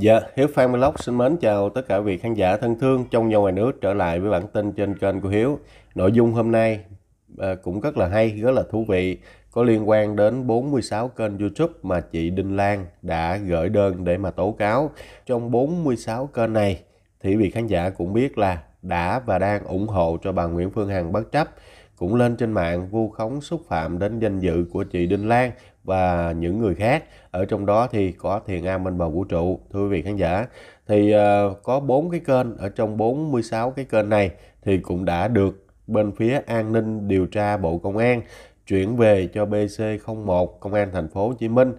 Dạ, Hiếu Phan Vlog xin mến chào tất cả vị khán giả thân thương trong và ngoài nước trở lại với bản tin trên kênh của Hiếu. Nội dung hôm nay à, cũng rất là hay, rất là thú vị, có liên quan đến 46 kênh YouTube mà chị Đinh Lan đã gửi đơn để mà tố cáo. Trong 46 kênh này thì vị khán giả cũng biết là đã và đang ủng hộ cho bà Nguyễn Phương Hằng bất chấp cũng lên trên mạng vu khống xúc phạm đến danh dự của chị Đinh Lan và những người khác ở trong đó thì có thiền am bên bờ vũ trụ thưa quý vị khán giả thì uh, có bốn cái kênh ở trong 46 cái kênh này thì cũng đã được bên phía an ninh điều tra bộ công an chuyển về cho BC01 công an thành phố Hồ Chí Minh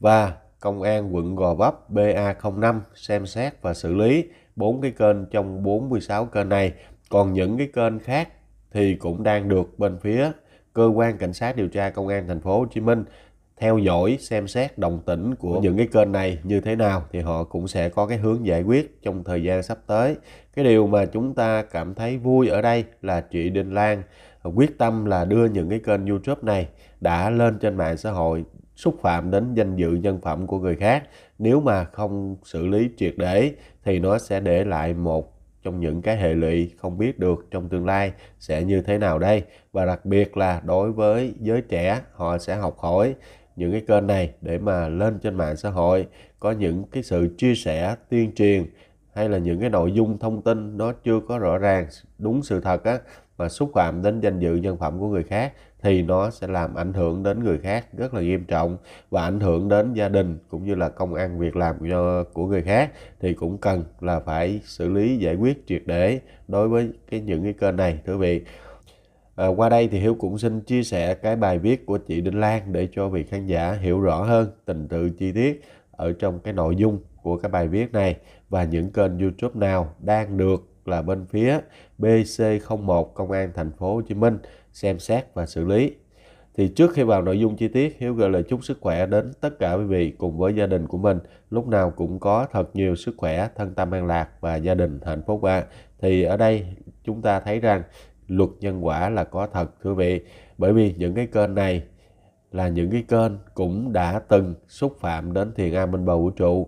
và công an quận Gò Vấp BA05 xem xét và xử lý bốn cái kênh trong 46 kênh này còn những cái kênh khác thì cũng đang được bên phía cơ quan cảnh sát điều tra công an thành phố Hồ Chí Minh theo dõi xem xét đồng tĩnh của những cái kênh này như thế nào thì họ cũng sẽ có cái hướng giải quyết trong thời gian sắp tới cái điều mà chúng ta cảm thấy vui ở đây là chị Đinh Lan quyết tâm là đưa những cái kênh YouTube này đã lên trên mạng xã hội xúc phạm đến danh dự nhân phẩm của người khác nếu mà không xử lý triệt để thì nó sẽ để lại một trong những cái hệ lụy không biết được trong tương lai sẽ như thế nào đây và đặc biệt là đối với giới trẻ họ sẽ học hỏi những cái kênh này để mà lên trên mạng xã hội có những cái sự chia sẻ tuyên truyền hay là những cái nội dung thông tin nó chưa có rõ ràng đúng sự thật á mà xúc phạm đến danh dự nhân phẩm của người khác thì nó sẽ làm ảnh hưởng đến người khác rất là nghiêm trọng và ảnh hưởng đến gia đình cũng như là công ăn việc làm của, của người khác thì cũng cần là phải xử lý giải quyết triệt để đối với cái những cái kênh này thưa quý vị À, qua đây thì Hiếu cũng xin chia sẻ cái bài viết của chị Đinh Lan để cho vị khán giả hiểu rõ hơn tình tự chi tiết ở trong cái nội dung của cái bài viết này và những kênh YouTube nào đang được là bên phía BC01 Công an thành phố Hồ Chí Minh xem xét và xử lý. Thì trước khi vào nội dung chi tiết, Hiếu gửi lời chúc sức khỏe đến tất cả quý vị cùng với gia đình của mình. Lúc nào cũng có thật nhiều sức khỏe, thân tâm an lạc và gia đình hạnh phúc ạ. À. Thì ở đây chúng ta thấy rằng luật nhân quả là có thật thưa vị bởi vì những cái kênh này là những cái kênh cũng đã từng xúc phạm đến thiền a minh bầu vũ trụ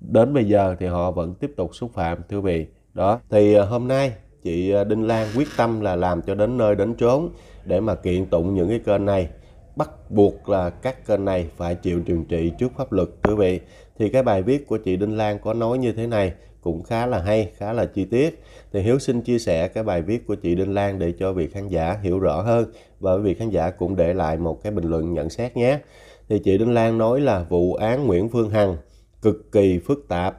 đến bây giờ thì họ vẫn tiếp tục xúc phạm thưa vị đó thì à, hôm nay chị à, Đinh Lan quyết tâm là làm cho đến nơi đến trốn để mà kiện tụng những cái kênh này bắt buộc là các kênh này phải chịu trừng trị trước pháp luật thưa vị thì cái bài viết của chị Đinh Lan có nói như thế này cũng khá là hay, khá là chi tiết. Thì Hiếu xin chia sẻ cái bài viết của chị Đinh Lan để cho vị khán giả hiểu rõ hơn và vị khán giả cũng để lại một cái bình luận nhận xét nhé. Thì chị Đinh Lan nói là vụ án Nguyễn Phương Hằng cực kỳ phức tạp.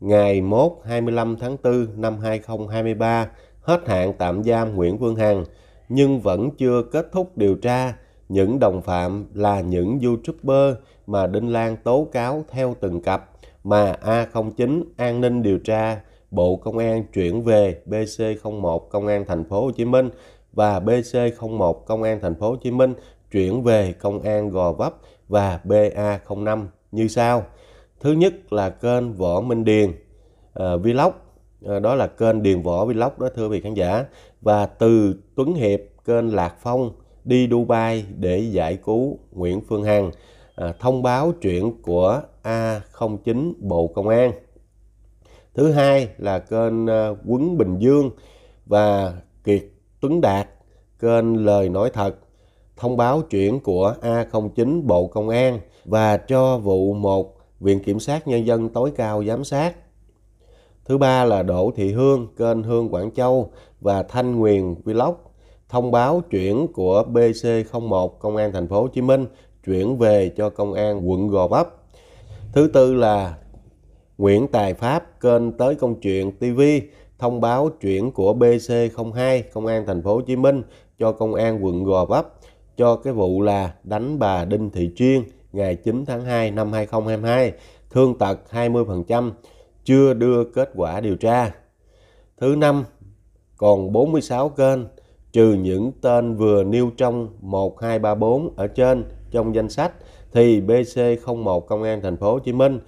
Ngày 1 25 tháng 4 năm 2023 hết hạn tạm giam Nguyễn Phương Hằng nhưng vẫn chưa kết thúc điều tra. Những đồng phạm là những YouTuber mà Đinh Lan tố cáo theo từng cặp mà A09 an ninh điều tra Bộ Công an chuyển về BC01 Công an thành phố Hồ Chí Minh và BC01 Công an thành phố Hồ Chí Minh chuyển về Công an Gò Vấp và BA05 như sau. Thứ nhất là kênh Võ Minh Điền uh, Vlog uh, đó là kênh Điền Võ Vlog đó thưa vị khán giả và từ Tuấn Hiệp kênh Lạc Phong đi Dubai để giải cứu Nguyễn Phương Hằng à, thông báo chuyện của A09 Bộ Công an. Thứ hai là kênh ờ, Quấn Bình Dương và Kiệt Tuấn Đạt, kênh Lời Nói Thật, thông báo chuyển của A09 Bộ Công an và cho vụ 1 Viện Kiểm sát Nhân dân tối cao giám sát. Thứ ba là Đỗ Thị Hương, kênh Hương Quảng Châu và Thanh Nguyền Vlog, thông báo chuyển của BC01 Công an thành phố Hồ Chí Minh chuyển về cho Công an quận Gò Vấp. Thứ tư là Nguyễn Tài Pháp, kênh Tới Công Chuyện TV thông báo chuyển của BC02 Công an thành phố Hồ Chí Minh cho Công an quận Gò Vấp cho cái vụ là đánh bà Đinh Thị Chuyên ngày 9 tháng 2 năm 2022, thương tật 20%, chưa đưa kết quả điều tra. Thứ năm, còn 46 kênh trừ những tên vừa nêu trong 1234 ở trên trong danh sách thì BC01 Công an thành phố Hồ Chí Minh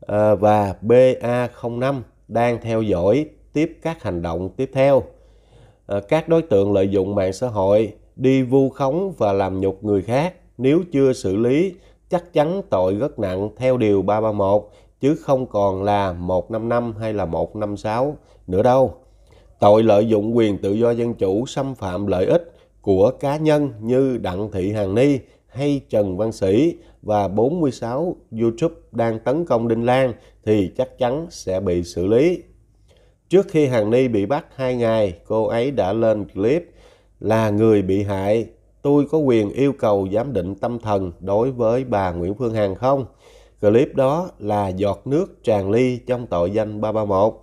ờ, và BA05 đang theo dõi tiếp các hành động tiếp theo. Ờ, các đối tượng lợi dụng mạng xã hội đi vu khống và làm nhục người khác nếu chưa xử lý chắc chắn tội rất nặng theo điều 331 chứ không còn là 155 hay là 156 nữa đâu. Tội lợi dụng quyền tự do dân chủ xâm phạm lợi ích của cá nhân như Đặng Thị Hàn Ni hay Trần Văn Sĩ và 46 YouTube đang tấn công Đinh Lan thì chắc chắn sẽ bị xử lý. Trước khi Hàng Ni bị bắt 2 ngày, cô ấy đã lên clip là người bị hại. Tôi có quyền yêu cầu giám định tâm thần đối với bà Nguyễn Phương Hằng không? Clip đó là giọt nước tràn ly trong tội danh 331.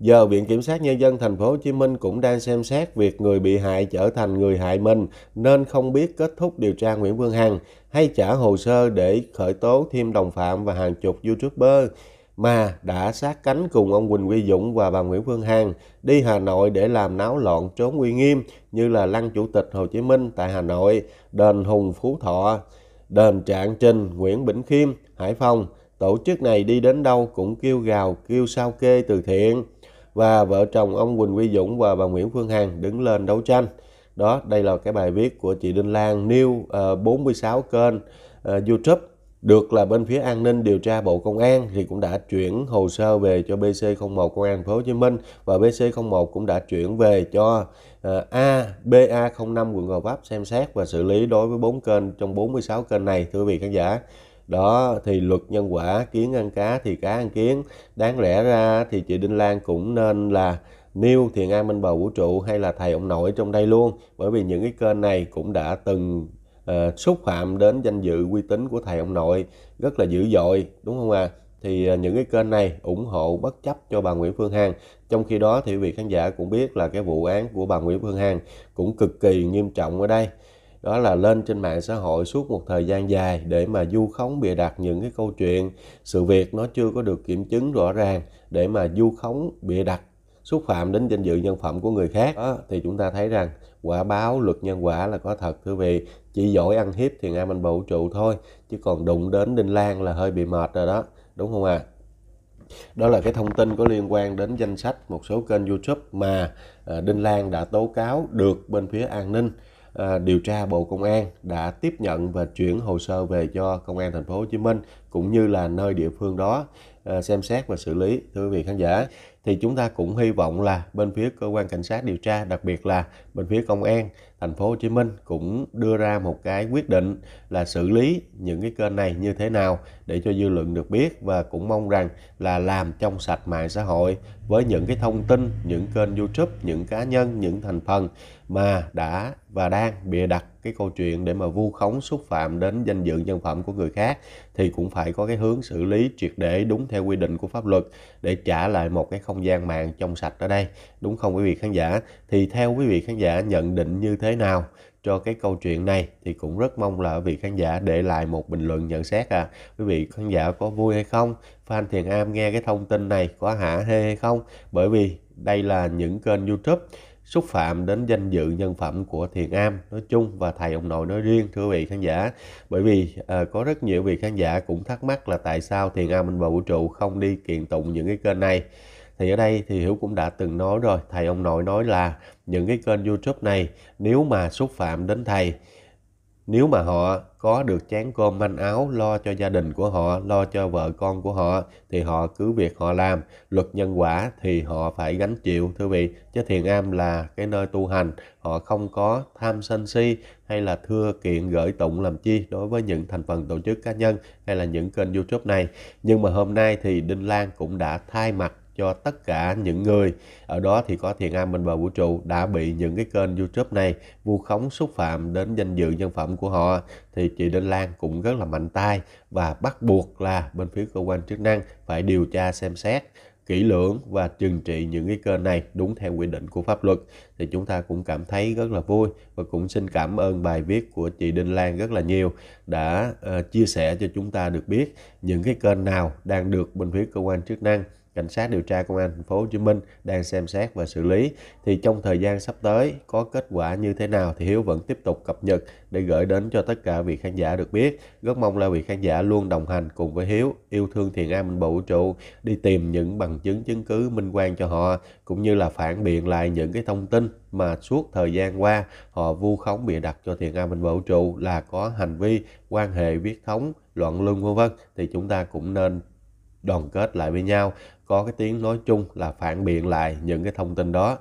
Giờ Viện Kiểm sát Nhân dân Thành phố Hồ Chí Minh cũng đang xem xét việc người bị hại trở thành người hại mình nên không biết kết thúc điều tra Nguyễn vương Hằng hay trả hồ sơ để khởi tố thêm đồng phạm và hàng chục YouTuber mà đã sát cánh cùng ông Quỳnh Quy Dũng và bà Nguyễn Phương Hằng đi Hà Nội để làm náo loạn trốn uy nghiêm như là lăng chủ tịch Hồ Chí Minh tại Hà Nội, đền Hùng Phú Thọ, đền Trạng Trình, Nguyễn Bỉnh Khiêm, Hải Phòng. Tổ chức này đi đến đâu cũng kêu gào, kêu sao kê từ thiện và vợ chồng ông Quỳnh Quy Dũng và bà Nguyễn Phương Hằng đứng lên đấu tranh. Đó, đây là cái bài viết của chị Đinh Lan nêu ờ, uh, 46 kênh uh, YouTube được là bên phía an ninh điều tra Bộ Công an thì cũng đã chuyển hồ sơ về cho BC01 Công an Thành phố Hồ Chí Minh và BC01 cũng đã chuyển về cho uh, A BA05 quận Gò Vấp xem xét và xử lý đối với bốn kênh trong 46 kênh này thưa quý vị khán giả đó thì luật nhân quả kiến ăn cá thì cá ăn kiến đáng lẽ ra thì chị Đinh Lan cũng nên là nêu thiền an minh bầu vũ trụ hay là thầy ông nội trong đây luôn bởi vì những cái kênh này cũng đã từng uh, xúc phạm đến danh dự uy tín của thầy ông nội rất là dữ dội đúng không ạ à? thì ờ, những cái kênh này ủng hộ bất chấp cho bà Nguyễn Phương Hằng. Trong khi đó thì vị khán giả cũng biết là cái vụ án của bà Nguyễn Phương Hằng cũng cực kỳ nghiêm trọng ở đây đó là lên trên mạng xã hội suốt một thời gian dài để mà du khống bịa đặt những cái câu chuyện sự việc nó chưa có được kiểm chứng rõ ràng để mà du khống bịa đặt xúc phạm đến danh dự nhân phẩm của người khác đó, thì chúng ta thấy rằng quả báo luật nhân quả là có thật thưa vị chỉ giỏi ăn hiếp thì ngã mình vũ trụ thôi chứ còn đụng đến đinh lan là hơi bị mệt rồi đó đúng không ạ à? đó là cái thông tin có liên quan đến danh sách một số kênh youtube mà à, đinh lan đã tố cáo được bên phía an ninh Ờ, điều tra Bộ Công an đã tiếp nhận và chuyển hồ sơ về cho Công an thành phố Hồ Chí Minh cũng như là nơi địa phương đó ờ, xem xét và xử lý thưa quý vị khán giả thì chúng ta cũng hy vọng là bên phía cơ quan cảnh sát điều tra đặc biệt là bên phía công an thành phố Hồ Chí Minh cũng đưa ra một cái quyết định là xử lý những cái kênh này như thế nào để cho dư luận được biết và cũng mong rằng là làm trong sạch mạng xã hội với những cái thông tin những kênh YouTube những cá nhân những thành phần mà đã và đang bịa đặt cái câu chuyện để mà vu khống xúc phạm đến danh dự nhân phẩm của người khác thì cũng phải có cái hướng xử lý triệt để đúng theo quy định của pháp luật để trả lại một cái không gian mạng trong sạch ở đây đúng không quý vị khán giả thì theo quý vị khán giả nhận định như thế nào cho cái câu chuyện này thì cũng rất mong là quý vị khán giả để lại một bình luận nhận xét à quý vị khán giả có vui hay không Phan Thiền Am nghe cái thông tin này có hả hê hay không bởi vì đây là những kênh YouTube xúc phạm đến danh dự nhân phẩm của Thiền Am nói chung và thầy ông nội nói riêng thưa vị khán giả bởi vì à, có rất nhiều vị khán giả cũng thắc mắc là tại sao Thiền Am Minh và Vũ trụ không đi kiện tụng những cái kênh này thì ở đây thì Hiếu cũng đã từng nói rồi thầy ông nội nói là những cái kênh YouTube này nếu mà xúc phạm đến thầy nếu mà họ có được chén cơm manh áo lo cho gia đình của họ lo cho vợ con của họ thì họ cứ việc họ làm luật nhân quả thì họ phải gánh chịu thưa vị chứ thiền am là cái nơi tu hành họ không có tham sân si hay là thưa kiện gửi tụng làm chi đối với những thành phần tổ chức cá nhân hay là những kênh youtube này nhưng mà hôm nay thì đinh lan cũng đã thay mặt cho tất cả những người ở đó thì có thiền am bên bờ vũ trụ đã bị những cái kênh youtube này vu khống xúc phạm đến danh dự nhân phẩm của họ thì chị Đinh Lan cũng rất là mạnh tay và bắt buộc là bên phía cơ quan chức năng phải điều tra xem xét kỹ lưỡng và trừng trị những cái kênh này đúng theo quy định của pháp luật thì chúng ta cũng cảm thấy rất là vui và cũng xin cảm ơn bài viết của chị Đinh Lan rất là nhiều đã uh, chia sẻ cho chúng ta được biết những cái kênh nào đang được bên phía cơ quan chức năng cảnh sát điều tra công an thành phố Hồ Chí Minh đang xem xét và xử lý thì trong thời gian sắp tới có kết quả như thế nào thì Hiếu vẫn tiếp tục cập nhật để gửi đến cho tất cả vị khán giả được biết. Rất mong là vị khán giả luôn đồng hành cùng với Hiếu yêu thương thiện an minh vũ trụ đi tìm những bằng chứng chứng cứ minh quan cho họ cũng như là phản biện lại những cái thông tin mà suốt thời gian qua họ vu khống bịa đặt cho thiện an minh vũ trụ là có hành vi quan hệ viết thống loạn luân vân vân thì chúng ta cũng nên đoàn kết lại với nhau có cái tiếng nói chung là phản biện lại những cái thông tin đó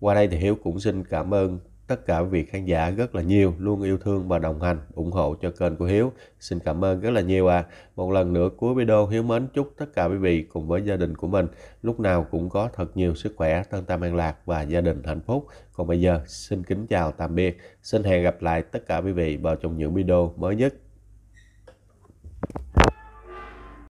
qua đây thì hiếu cũng xin cảm ơn tất cả vị khán giả rất là nhiều luôn yêu thương và đồng hành ủng hộ cho kênh của hiếu xin cảm ơn rất là nhiều à một lần nữa cuối video hiếu mến chúc tất cả quý vị cùng với gia đình của mình lúc nào cũng có thật nhiều sức khỏe tân tâm an lạc và gia đình hạnh phúc còn bây giờ xin kính chào tạm biệt xin hẹn gặp lại tất cả quý vị vào trong những video mới nhất